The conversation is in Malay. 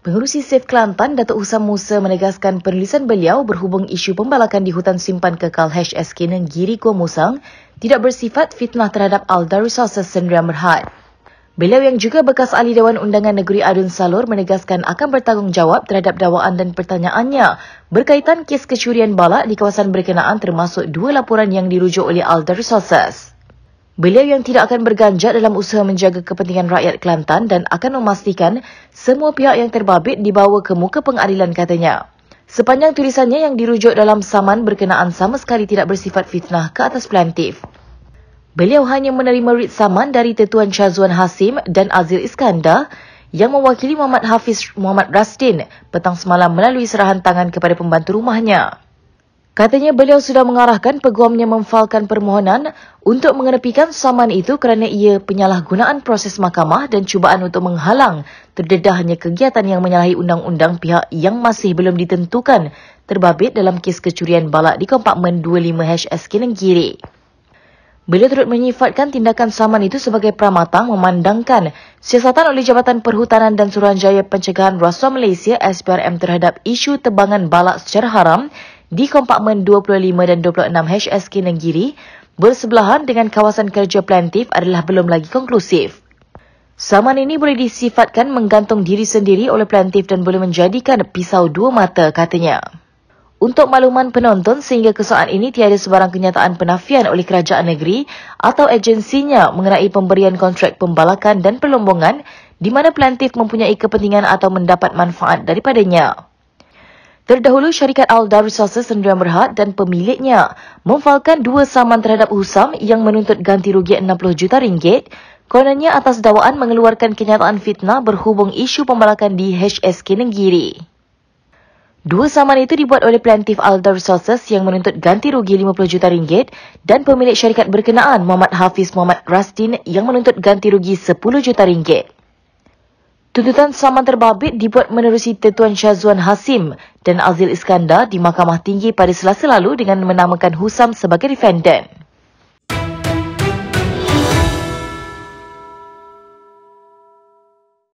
Pengurusi Safe Kelantan, Datuk Husam Musa menegaskan penulisan beliau berhubung isu pembalakan di hutan simpan kekal HSK Negeri Kuala Musang tidak bersifat fitnah terhadap Alda Resources Sendirian Berhad. Beliau yang juga bekas ahli Dewan Undangan Negeri Adun Salur menegaskan akan bertanggungjawab terhadap dakwaan dan pertanyaannya berkaitan kes kecurian balak di kawasan berkenaan termasuk dua laporan yang dirujuk oleh Alda Resources. Beliau yang tidak akan berganjak dalam usaha menjaga kepentingan rakyat Kelantan dan akan memastikan semua pihak yang terbabit dibawa ke muka pengadilan katanya. Sepanjang tulisannya yang dirujuk dalam saman berkenaan sama sekali tidak bersifat fitnah ke atas plaintif. Beliau hanya menerima writ saman dari Tetuan Syazwan Hasim dan Azil Iskandar yang mewakili Muhammad Hafiz Muhammad Rastin petang semalam melalui serahan tangan kepada pembantu rumahnya. Katanya beliau sudah mengarahkan peguamnya memfalkan permohonan untuk mengenepikan saman itu kerana ia penyalahgunaan proses mahkamah dan cubaan untuk menghalang terdedahnya kegiatan yang menyalahi undang-undang pihak yang masih belum ditentukan terbabit dalam kes kecurian balak di kompakmen 25HSK Nenggiri. Beliau turut menyifatkan tindakan saman itu sebagai pramatang memandangkan siasatan oleh Jabatan Perhutanan dan Suruhanjaya Pencegahan Rasuah Malaysia SPRM terhadap isu tebangan balak secara haram di kompartmen 25 dan 26 HSK Nenggiri bersebelahan dengan kawasan kerja plantif adalah belum lagi konklusif. Saman ini boleh disifatkan menggantung diri sendiri oleh plantif dan boleh menjadikan pisau dua mata katanya. Untuk makluman penonton sehingga kesoalan ini tiada sebarang kenyataan penafian oleh kerajaan negeri atau agensinya mengenai pemberian kontrak pembalakan dan perlombongan di mana plantif mempunyai kepentingan atau mendapat manfaat daripadanya. Terdahulu syarikat Al Resources Sendirian Berhad dan pemiliknya memfalkan dua saman terhadap Husam yang menuntut ganti rugi 60 juta ringgit kononnya atas dakwaan mengeluarkan kenyataan fitnah berhubung isu pembalakan di HSK Negeri. Dua saman itu dibuat oleh plaintif Aldar Resources yang menuntut ganti rugi 50 juta ringgit dan pemilik syarikat berkenaan Muhammad Hafiz Muhammad Rastin yang menuntut ganti rugi 10 juta ringgit. Tuntutan saman terbabit dibuat menerusi Tetuan Syazwan Hasim dan Azil Iskandar di Mahkamah Tinggi pada selasa lalu dengan menamakan Husam sebagai defendant.